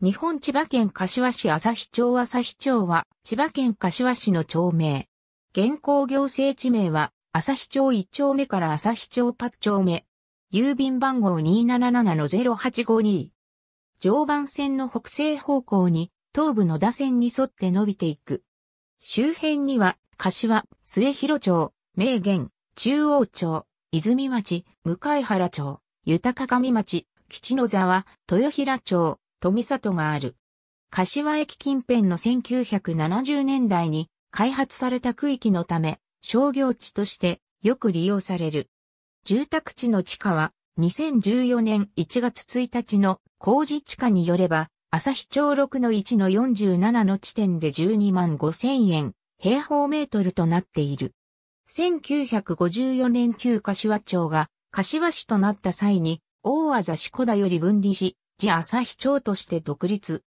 日本千葉県柏市日町日町は、千葉県柏市の町名。現行行政地名は、日町1丁目から日町8丁目。郵便番号277-0852。常磐線の北西方向に、東部野田線に沿って伸びていく。周辺には、柏、末広町、名言、中央町、泉町、向原町、豊上町、吉野沢、豊平町、富里がある。柏駅近辺の1970年代に開発された区域のため商業地としてよく利用される。住宅地の地価は2014年1月1日の工事地価によれば朝日町6の1の47の地点で12万5千円平方メートルとなっている。1954年旧柏町が柏市となった際に大字志子田より分離し自朝日町として独立。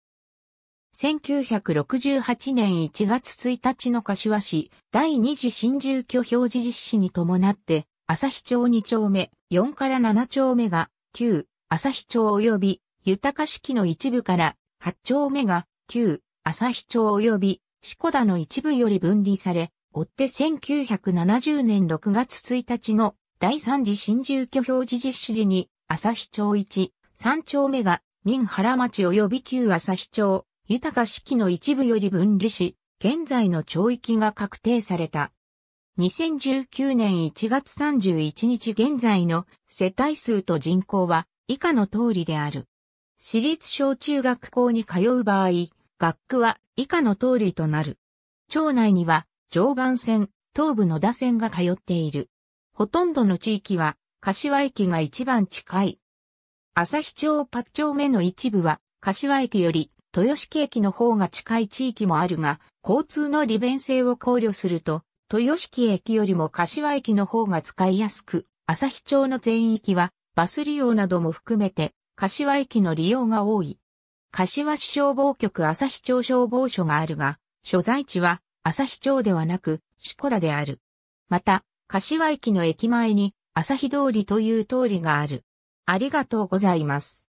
1968年1月1日の柏市第二次新住居表示実施に伴って、朝日町2丁目、4から7丁目が、旧、朝日町及び、豊敷の一部から、8丁目が、旧、朝日町及び、四股田の一部より分離され、追って1970年6月1日の第3次新住居表示実施時に、朝日町1、三丁目が、民原町及び旧朝日町、豊四季の一部より分離し、現在の町域が確定された。2019年1月31日現在の世帯数と人口は以下の通りである。私立小中学校に通う場合、学区は以下の通りとなる。町内には常磐線、東部野田線が通っている。ほとんどの地域は、柏駅が一番近い朝日町八丁目の一部は、柏駅より豊敷駅の方が近い地域もあるが、交通の利便性を考慮すると、豊敷駅よりも柏駅の方が使いやすく、朝日町の全域はバス利用なども含めて、柏駅の利用が多い。柏市消防局朝日町消防署があるが、所在地は朝日町ではなく、四股田である。また、柏駅の駅前に朝日通りという通りがある。ありがとうございます。